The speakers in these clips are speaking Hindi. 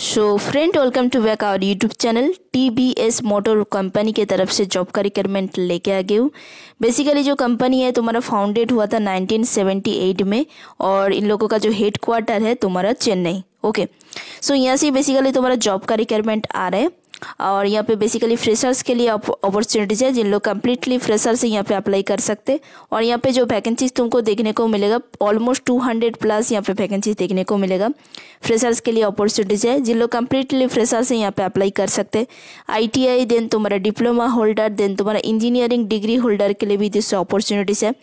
So friend welcome to back our YouTube channel T B S motor company की तरफ से जॉब का रिक्वायरमेंट लेके आ गए हूँ बेसिकली जो कंपनी है तुम्हारा फाउंडेड हुआ था 1978 में और इन लोगों का जो हेड क्वार्टर है तुम्हारा चेन्नई ओके सो यहाँ से बेसिकली तुम्हारा जॉब का रिक्वायरमेंट आ रहा है और यहाँ पे बेसिकली फ्रेशर्स के लिए अपॉर्चुनिटीज़ है जिन लोग कम्प्लीटली फ्रेशर से यहाँ पे अप्लाई कर सकते और यहाँ पे जो वैकेंसीज तुमको देखने को मिलेगा ऑलमोस्ट टू हंड्रेड प्लस यहाँ पे वैकेंसीज देखने को मिलेगा फ्रेशर्स के लिए अपॉर्चुनिटीज़ है जिन लोग कम्प्लीटली फ्रेशर से यहाँ पे अप्लाई कर सकते आई देन तुम्हारा डिप्लोमा होल्डर देन तुम्हारा इंजीनियरिंग डिग्री होल्डर के लिए भी दिस अपॉर्चुनिटीज़ है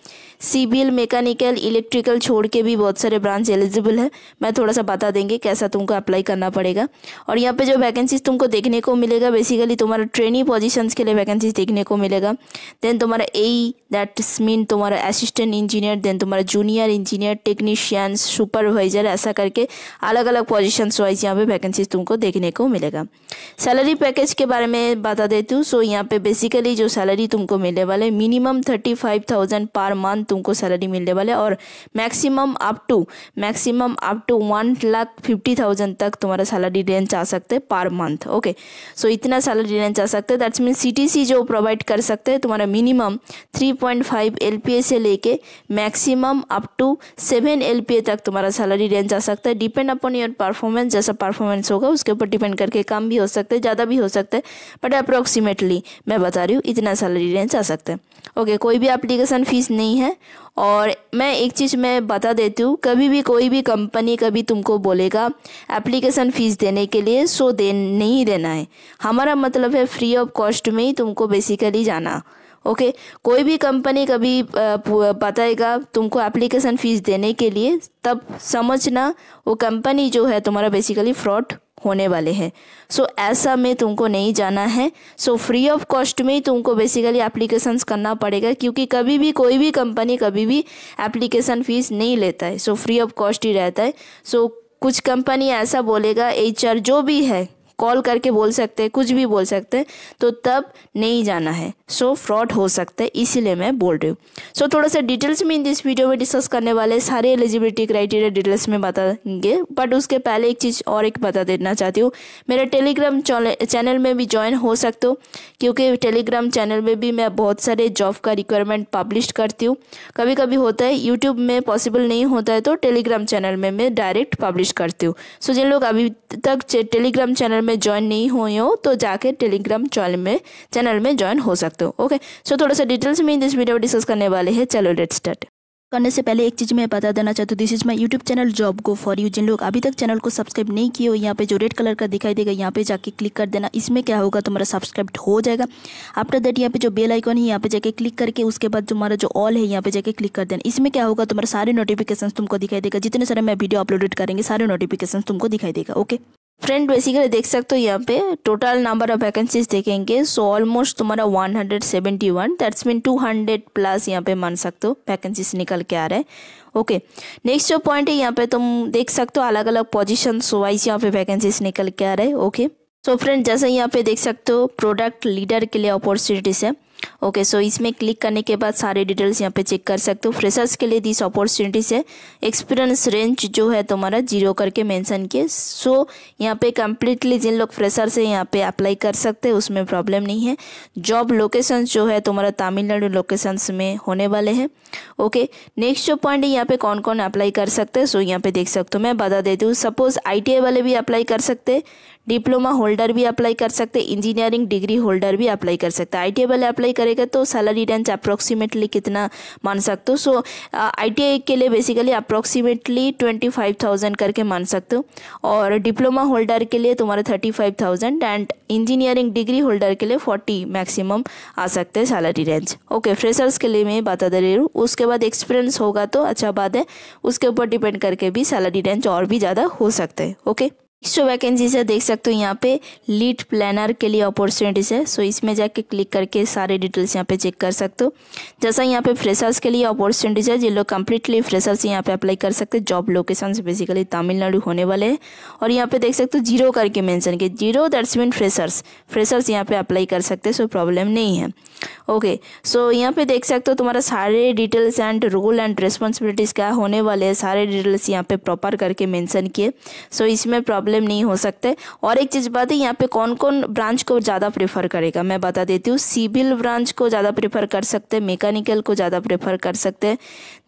सिविल मैकेनिकल इलेक्ट्रिकल छोड़ के भी बहुत सारे ब्रांच एलिजिबल है मैं थोड़ा सा बता देंगे कैसा तुमको अप्लाई करना पड़ेगा और यहाँ पे जो वैकेंसीज तुमको देखने को मिले मिलेगा बेसिकली तुम्हारा ट्रेनिंग पोजीशंस के लिए वैकेंसीज देखने को मिलेगा देन तुम्हारा ए दैट मीन तुम्हारा असिस्टेंट इंजीनियर देन तुम्हारा जूनियर इंजीनियर टेक्नीशियन सुपरवाइजर ऐसा करके अलग अलग पोजीशंस वाइज यहाँ पे वैकेंसीज तुमको देखने को मिलेगा सैलरी पैकेज के बारे में बता देती हूँ सो यहाँ पे बेसिकली जो सैलरी तुमको मिलने वाले minimum thirty five thousand per month तुमको सैलरी मिलने वाले और maximum up to maximum up to one lakh fifty thousand तक तुम्हारा सैलरी रेंज आ सकते हैं पर मंथ ओके सो इतना सैलरी लेना चाह सकते हैं दैट्स मीन सी जो प्रोवाइड कर सकते हैं तुम्हारा मिनिमम 3.5 एलपीए से लेके मैक्सिमम अप टू 7 एलपीए तक तुम्हारा सैलरी लेना चाह सकता है डिपेंड अपॉन योर परफॉर्मेंस जैसा परफॉर्मेंस होगा उसके ऊपर डिपेंड करके कम भी हो सकते हैं ज़्यादा भी हो सकते हैं बट अप्रोक्सीमेटली मैं बता रही हूँ इतना सैलरी लेना चाह सकते हैं ओके okay, कोई भी अप्लीकेशन फ़ीस नहीं है और मैं एक चीज़ मैं बता देती हूँ कभी भी कोई भी कंपनी कभी तुमको बोलेगा एप्लीकेशन फ़ीस देने के लिए सो दे नहीं देना है हमारा मतलब है फ्री ऑफ कॉस्ट में ही तुमको बेसिकली जाना ओके okay, कोई भी कंपनी कभी बताएगा तुमको एप्लीकेशन फ़ीस देने के लिए तब समझना वो कंपनी जो है तुम्हारा बेसिकली फ्रॉड होने वाले हैं सो so, ऐसा में तुमको नहीं जाना है सो फ्री ऑफ कॉस्ट में ही तुमको बेसिकली एप्लीकेशंस करना पड़ेगा क्योंकि कभी भी कोई भी कंपनी कभी भी एप्लीकेशन फ़ीस नहीं लेता है सो फ्री ऑफ कॉस्ट ही रहता है सो so, कुछ कंपनी ऐसा बोलेगा एच जो भी है कॉल करके बोल सकते हैं कुछ भी बोल सकते हैं तो तब नहीं जाना है सो फ्रॉड हो सकता है इसीलिए मैं बोल रही हूँ सो थोड़ा सा डिटेल्स में इन दिस वीडियो में डिस्कस करने वाले सारे एलिजिबिलिटी क्राइटेरिया डिटेल्स में बताएंगे बट उसके पहले एक चीज़ और एक बता देना चाहती हूँ मेरे टेलीग्राम चैनल में भी ज्वाइन हो सकते हो क्योंकि टेलीग्राम चैनल में भी मैं बहुत सारे जॉब का रिक्वायरमेंट पब्लिश करती हूँ कभी कभी होता है यूट्यूब में पॉसिबल नहीं होता है तो टेलीग्राम चैनल में मैं डायरेक्ट पब्लिश करती हूँ सो जिन लोग अभी तक टेलीग्राम चैनल में ज्वाइन नहीं हुए हो तो जाके टेलीग्राम चैनल में चैनल में ज्वाइन हो सकते सकते हो ओके सो थोड़ा सा डिटेल्स में इस वीडियो डिस्कस करने वाले हैं चलो लेट स्टार्ट करने से पहले एक चीज़ मैं बता देना चाहता हूँ this is my YouTube channel job go for you जिन लोग अभी तक चैनल को सब्सक्राइब नहीं किए हो यहाँ पे जो रेड कलर का दिखाई देगा यहाँ पे जाके क्लिक कर देना इसमें क्या होगा तुम्हारा सब्सक्राइब हो जाएगा आफ्टर दैट यहाँ पे जो बेल आइकॉन है यहाँ पे जाके क्लिक करके उसके बाद तुम्हारा जो ऑल है यहाँ पे जाके क्लिक कर देना इसमें क्या होगा तुम्हारा सारे नोटिफिकेशन तुमको दिखाई देगा जितने सारे मैं वीडियो अपलोडेड करेंगे सारे नोटिफिकेशन तुमको दिखाई देगा ओके फ्रेंड बेसिकली देख सकते हो यहाँ पे टोटल नंबर ऑफ वैकेंसीज देखेंगे सो ऑलमोस्ट तुम्हारा 171 दैट्स मीन 200 प्लस यहाँ पे मान सकते हो वैकेंसीज निकल के आ रहा है ओके नेक्स्ट जो पॉइंट है यहाँ पे तुम देख सकते हो अलग अलग पोजिशन वाइज यहाँ पे वैकेंसीज निकल के आ रहे हैं ओके सो फ्रेंड जैसे यहाँ पे देख सकते हो प्रोडक्ट लीडर के लिए अपॉर्चुनिटीज़ है ओके सो इसमें क्लिक करने के बाद सारे डिटेल्स यहाँ पे चेक कर सकते हो फ्रेशर्स के लिए दिस अपॉर्चुनिटीज़ है एक्सपीरियंस रेंज जो है तुम्हारा जीरो करके मेंशन किए सो यहाँ पे कम्प्लीटली जिन लोग फ्रेशर्स है यहाँ पे अप्लाई कर सकते हैं उसमें प्रॉब्लम नहीं है जॉब लोकेशन जो है तुम्हारा तमिलनाडु लोकेशंस में होने वाले हैं ओके नेक्स्ट जो पॉइंट है यहाँ पे कौन कौन अप्लाई कर सकते हैं सो यहाँ पे देख सकते हो मैं बता देती हूँ सपोज आई वाले भी अप्लाई कर सकते डिप्लोमा होल्डर भी अप्लाई कर सकते इंजीनियरिंग डिग्री होल्डर भी अप्लाई कर सकते आई वाले अप्लाई अप्लाई करेगा तो सैलरी रेंज अप्रोक्सीमेटली कितना मान सकते हो सो आई के लिए basically approximately twenty five thousand करके मान सकते हो और डिप्लोमा होल्डर के लिए तुम्हारा thirty five thousand and engineering degree holder के लिए फोर्टी मैक्सिमम आ सकते हैं सैलरी रेंज ओके फ्रेशर्स के लिए मैं बता दे रही हूँ उसके बाद एक्सपीरियंस होगा तो अच्छा बात है उसके ऊपर डिपेंड करके भी सैलरी रेंज और भी ज़्यादा हो सकते हैं ओके नेक्स्ट वैकेंसीज है देख सकते हो यहाँ पे लीड प्लानर के लिए अपॉर्चुनिटीज़ है सो इसमें जाके क्लिक करके सारे डिटेल्स यहाँ पे चेक कर सकते हो जैसा यहाँ पे फ्रेशर्स के लिए अपॉर्चुनिटीज़ है जिन लोग कम्प्लीटली फ्रेशर्स यहाँ पे अप्लाई कर सकते हैं जॉब लोकेशन बेसिकली तमिलनाडु होने वाले हैं और यहाँ पे देख सकते हो जीरो करके मैंसन के zero that's mean freshers freshers यहाँ पर अप्लाई कर सकते हैं सो प्रॉब्लम नहीं है ओके सो यहाँ पे देख सकते हो तुम्हारा सारे details and role and responsibilities क्या होने वाले हैं सारे डिटेल्स यहाँ पे प्रॉपर करके मैंसन किए सो इसमें प्रॉब्लम प्रॉब्लम नहीं हो सकते और एक चीज़ बात है यहाँ पे कौन कौन ब्रांच को ज़्यादा प्रेफर करेगा मैं बता देती हूँ सिविल ब्रांच को ज़्यादा प्रेफर कर सकते हैं मेकानिकल को ज़्यादा प्रेफर कर सकते हैं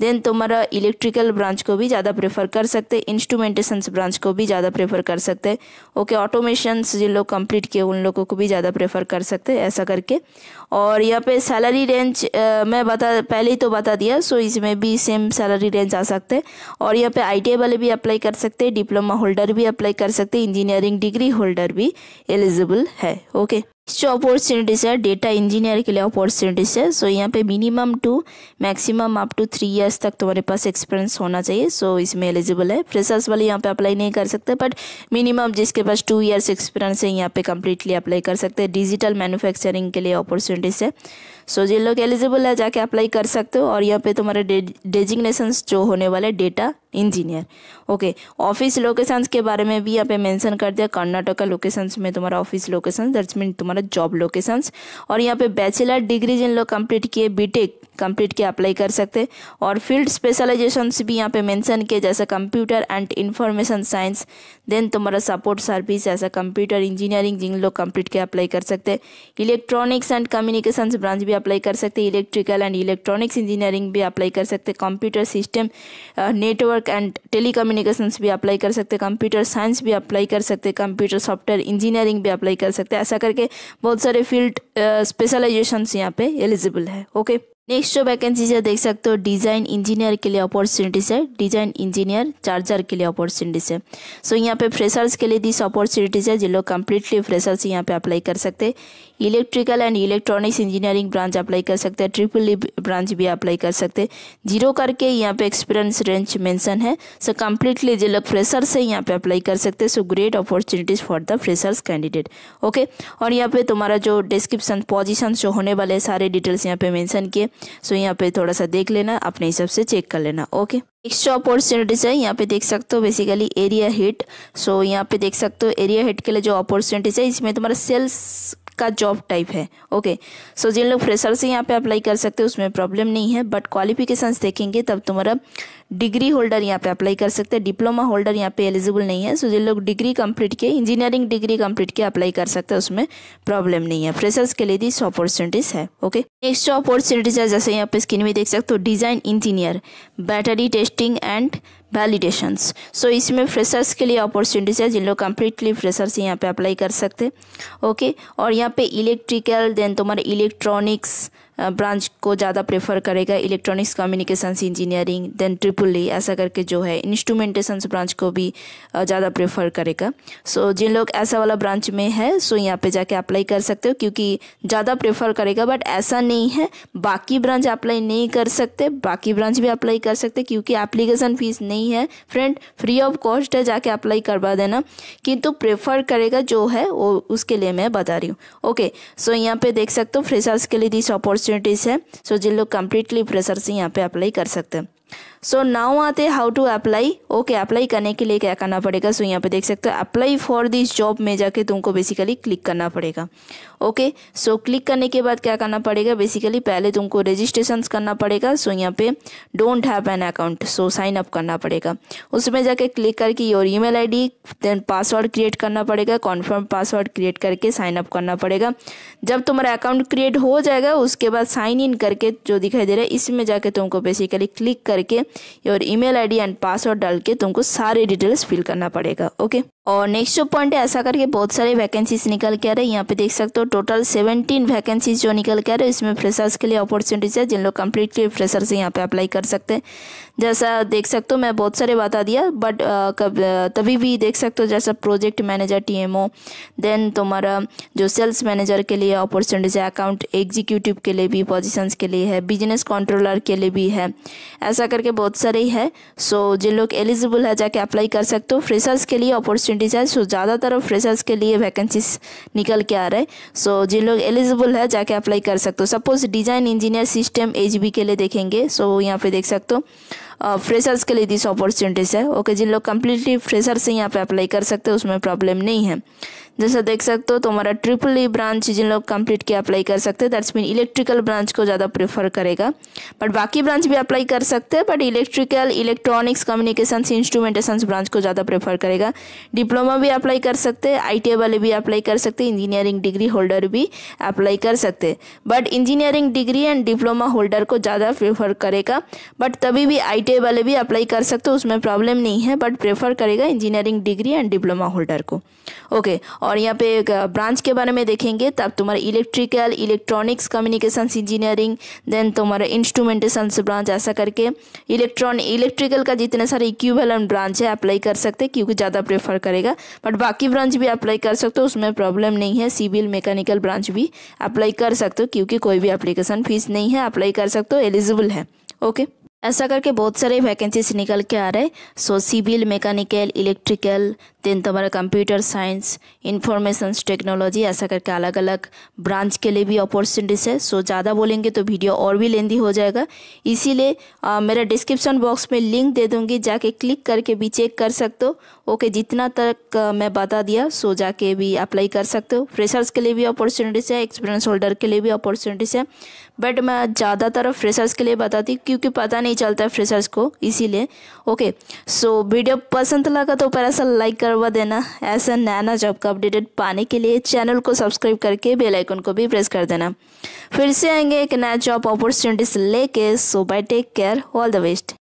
देन तुम्हारा इलेक्ट्रिकल ब्रांच को भी ज़्यादा प्रेफर कर सकते हैं ब्रांच को भी ज़्यादा प्रेफर कर सकते हैं ओके ऑटोमेशन जिन लोग कंप्लीट किए उन लोगों को भी ज़्यादा प्रेफर कर सकते हैं ऐसा करके और यहाँ पे सैलरी रेंज मैं बता पहले ही तो बता दिया सो इसमें भी सेम सैलरी रेंज आ सकते हैं और यहाँ पे आई वाले भी अप्लाई कर सकते हैं डिप्लोमा होल्डर भी अप्लाई कर सकते इंजीनियरिंग डिग्री होल्डर भी एलिजिबल है ओके जो अपॉर्चुनिटीज़ है डेटा इंजीनियर के लिए अपॉर्चुनिटीज़ है सो so, यहाँ पे minimum to maximum up to three years तक तुम्हारे पास एक्सपीरियंस होना चाहिए सो so, इसमें एलिजिबल है फ्रेशर्स वाले यहाँ पे अप्लाई नहीं कर सकते बट मिनिमम जिसके पास टू इयर्स एक्सपीरियंस है यहाँ पे कम्प्लीटली अप्लाई कर सकते हैं डिजिटल मैनुफैक्चरिंग के लिए अपॉर्चुनिटीज़ है सो so, जिन लोग एलिजिबल है जाके अप्लाई कर सकते हो और यहाँ पे तुम्हारे डेजिग्नेशंस जो होने वाले data engineer okay office locations के बारे में भी यहाँ पे मेंशन कर दिया कर्नाटका लोकेशंस में तुम्हारा ऑफिस लोकेशन दैट्स मीन तुम्हारा में जॉब लोकेशंस और यहाँ पे बैचलर डिग्री जिन लोग कंप्लीट किए बीटेक कंप्लीट के अप्लाई कर सकते और फील्ड स्पेशलाइजेशन भी यहाँ पे मेंशन किए जैसा computer and information science then तुम्हारा सपोर्ट सर्विस जैसा कंप्यूटर इंजीनियरिंग जिन लोग कंप्लीट के अप्लाई कर सकते इलेक्ट्रॉनिक्स एंड कम्युनिकेशन ब्रांच भी अप्लाई कर सकते इलेक्ट्रिकल एंड इलेक्ट्रॉनिक्स इंजीनियरिंग भी अप्लाई कर सकते computer system network and tele भी अप्लाई कर सकते कंप्यूटर साइंस भी अप्लाई कर सकते कंप्यूटर सॉफ्टवेयर इंजीनियरिंग भी अप्लाई कर सकते ऐसा करके बहुत सारे फील्ड स्पेशलाइजेशन यहाँ पे एलिजिबल है ओके नेक्स्ट जो वैकेंसी है देख सकते हो डिज़ाइन इंजीनियर के लिए अपॉर्चुनिटीज़ है डिज़ाइन इंजीनियर चार्जर के लिए अपॉर्चुनिटीज़ है सो so, यहाँ पे फ्रेशर्स के लिए दिस अपॉर्चुनिटीज़ है जो लोग कम्प्लीटली फ्रेशर्स यहाँ पे अप्लाई कर सकते हैं electrical and electronics engineering branch apply कर सकते हैं ट्रिपल ई ब्रांच भी अप्लाई कर सकते हैं जीरो करके यहाँ पे एक्सपीरियंस रेंज मैंसन है सो कम्प्लीटली जो लोग फ्रेशर्स है यहाँ पे अप्लाई कर सकते हैं so great opportunities for the freshers candidate okay और यहाँ पे तुम्हारा जो डिस्क्रिप्शन पोजिशन जो होने वाले सारे डिटेल्स यहाँ पे मैंशन किए सो यहाँ पे थोड़ा सा देख लेना अपने हिसाब से चेक कर लेना ओके नेक्स्ट जो अपॉर्चुनिटीज़ है यहाँ पे देख सकते हो बेसिकली एरिया हिट सो यहाँ पे देख सकते हो एरिया हिट के लिए जो अपॉर्चुनिटीज़ है इसमें तुम्हारा सेल्स का जॉब टाइप है ओके सो जिन लोग फ्रेशर से यहाँ पे अप्लाई कर सकते हो उसमें प्रॉब्लम नहीं है बट क्वालिफिकेशंस देखेंगे तब तुम्हारा डिग्री होल्डर यहाँ पे अप्लाई कर सकते हैं डिप्लोमा होल्डर यहाँ पे एलिजिबल नहीं है सो जिन लोग डिग्री कंप्लीट किए इंजीनियरिंग डिग्री कंप्लीट किए अप्लाई कर सकते हैं उसमें प्रॉब्लम नहीं है फ्रेशर्स के लिए दिस अपॉर्चुनिटीज़ है ओके नेक्स्ट जो अपॉर्चुनिटीज़ है जैसे यहाँ पे स्क्रीन में देख सकते हो design engineer battery testing and validations so so, इसमें फ्रेशर्स के लिए अपॉर्चुनिटीज़ है जिन लोग कम्प्लीटली फ्रेशर्स यहाँ पे अप्लाई कर सकते ओके okay? और यहाँ पे इलेक्ट्रिकल देन तुम्हारे इलेक्ट्रॉनिक्स ब्रांच को ज़्यादा प्रेफर करेगा electronics communication engineering then triple E ऐसा करके जो है इंस्ट्रूमेंटेशंस ब्रांच को भी ज़्यादा प्रेफर करेगा सो so, जिन लोग ऐसा वाला ब्रांच में है सो so यहाँ पे जाके अप्लाई कर सकते हो क्योंकि ज़्यादा प्रेफर करेगा बट ऐसा नहीं है बाकी ब्रांच अप्लाई नहीं कर सकते बाकी ब्रांच भी अप्लाई कर सकते क्योंकि एप्लीकेशन फ़ीस नहीं है फ्रेंड फ्री ऑफ कॉस्ट है जाके अप्लाई करवा देना किंतु प्रेफर करेगा जो है वो उसके लिए मैं बता रही हूँ ओके सो यहाँ पे देख सकते हो फ्रेशर्स के लिए दिस अपॉर्चुनिटी अपॉर्चुनिटीज़ है सो जिन लोग कम्प्लीटली फ्रेशर से यहाँ पे अप्लाई कर सकते हैं सो नाउ आते how to apply okay apply करने के लिए क्या करना पड़ेगा सो so, यहाँ पे देख सकते हो अप्लाई फॉर दिस जॉब में जाके तुमको बेसिकली क्लिक करना पड़ेगा ओके सो क्लिक करने के बाद क्या करना पड़ेगा बेसिकली पहले तुमको रजिस्ट्रेशन करना पड़ेगा सो so, यहाँ पे don't have an account so sign up करना पड़ेगा उसमें जाके क्लिक करके your email then password create करना पड़ेगा कॉन्फर्म पासवर्ड क्रिएट करके साइन अप करना पड़ेगा जब तुम्हारा अकाउंट क्रिएट हो जाएगा उसके बाद साइन इन करके जो दिखाई दे रहा है इसमें जाके तुमको बेसिकली क्लिक करके your email ID and password डाल के तुमको सारे डिटेल्स फिल करना पड़ेगा ओके और नेक्स्ट जो पॉइंट है ऐसा करके बहुत सारे वैकेंसीज निकल के आ रहे हैं यहाँ पे देख सकते हो टोटल सेवेंटीन वैकेंसीज जो निकल के आ रहे हैं इसमें फ्रेशर्स के लिए अपॉर्चुनिटीज है जिन लोग कम्प्लीटली फ्रेशर से यहाँ पे अप्लाई कर सकते हैं जैसा देख सकते हो मैं बहुत सारे बता दिया बट कब तभी भी देख सकते हो जैसा प्रोजेक्ट मैनेजर टी देन तुम्हारा जो सेल्स मैनेजर के लिए अपॉर्चुनिटीज है अकाउंट एग्जीक्यूटिव के लिए भी पोजिशंस के लिए है बिजनेस कंट्रोलर के लिए भी है ऐसा करके बहुत सारे ही है सो जिन लोग एलिजिबल है जाके अप्लाई कर सकते हो फ्रेशर्स के लिए अपॉर्चुनिटी अपॉर्चुनिटीज़ है सो ज़्यादातर फ्रेशर्स के लिए वैकेंसीज निकल के आ रहे सो जिन लोग एलिजिबल है जाके अप्लाई कर सकते हो suppose design engineer system H के लिए देखेंगे सो यहाँ पे देख सकते हो फ्रेशर्स के लिए दिस अपॉर्चुनिटीज़ है ओके जिन लोग कम्प्लीटली फ्रेशर से यहाँ पे अप्लाई कर सकते हो उसमें प्रॉब्लम नहीं है जैसा देख सकते हो तो हमारा ट्रिपल ई ब्रांच जिन लोग कंप्लीट के अप्लाई कर सकते हैं दैट्स मीन इलेक्ट्रिकल ब्रांच को ज़्यादा प्रेफर करेगा बट बाकी ब्रांच भी अप्लाई कर सकते हैं but electrical electronics communication instrumentation branch को ज़्यादा प्रेफर करेगा डिप्लोमा भी अप्लाई कर सकते हैं आई वाले भी अप्लाई कर सकते हैं इंजीनियरिंग डिग्री होल्डर भी अप्लाई कर सकते but engineering degree and diploma holder को ज़्यादा प्रेफर करेगा बट तभी भी आई वाले भी अप्लाई कर सकते हो उसमें प्रॉब्लम नहीं है बट प्रेफर करेगा engineering degree and diploma holder को ओके और यहाँ पे ब्रांच के बारे में देखेंगे तब तुम्हारा electrical electronics communications engineering then तुम्हारा इंस्ट्रूमेंटेशन ब्रांच ऐसा करके इलेक्ट्रॉन इलेक्ट्रिकल का जितने सारे इक्विवेलेंट ब्रांच है अप्लाई कर सकते हैं क्योंकि ज़्यादा प्रेफर करेगा बट बाकी ब्रांच भी अप्लाई कर सकते हो उसमें प्रॉब्लम नहीं है सिविल मैकेनिकल ब्रांच भी अप्लाई कर सकते हो क्योंकि कोई भी अप्लीकेशन फीस नहीं है अप्लाई कर सकते हो एलिजिबल है ओके ऐसा करके बहुत सारे वैकेंसीज निकल के आ रहे हैं so civil mechanical electrical then तुम्हारा कंप्यूटर साइंस इंफॉर्मेशन टेक्नोलॉजी ऐसा करके अलग अलग ब्रांच के लिए भी अपॉर्चुनिटीज़ है सो ज़्यादा बोलेंगे तो वीडियो और भी लेंदी हो जाएगा इसीलिए मेरा डिस्क्रिप्शन बॉक्स में लिंक दे दूँगी जाके क्लिक करके भी चेक कर सकते हो ओके जितना तक आ, मैं बता दिया सो जाके भी अप्लाई कर सकते हो फ्रेशर्स के लिए भी अपॉर्चुनिटीज़ है एक्सपीरियंस होल्डर के लिए भी अपॉर्चुनिटीज़ है बट मैं ज़्यादातर फ्रेशर्स के लिए बताती क्योंकि पता नहीं चलता है फ्रेशर्स को इसीलिए ओके सो वीडियो पसंद लगा तो ऊपर ऐसा लाइक कर करवा देना ऐसा नया जॉब का अपडेटेड पाने के लिए चैनल को सब्सक्राइब करके बेल आइकन को भी प्रेस कर देना फिर से आएंगे एक नया जॉब अपॉर्चुनिटीज लेके so bye take care all the best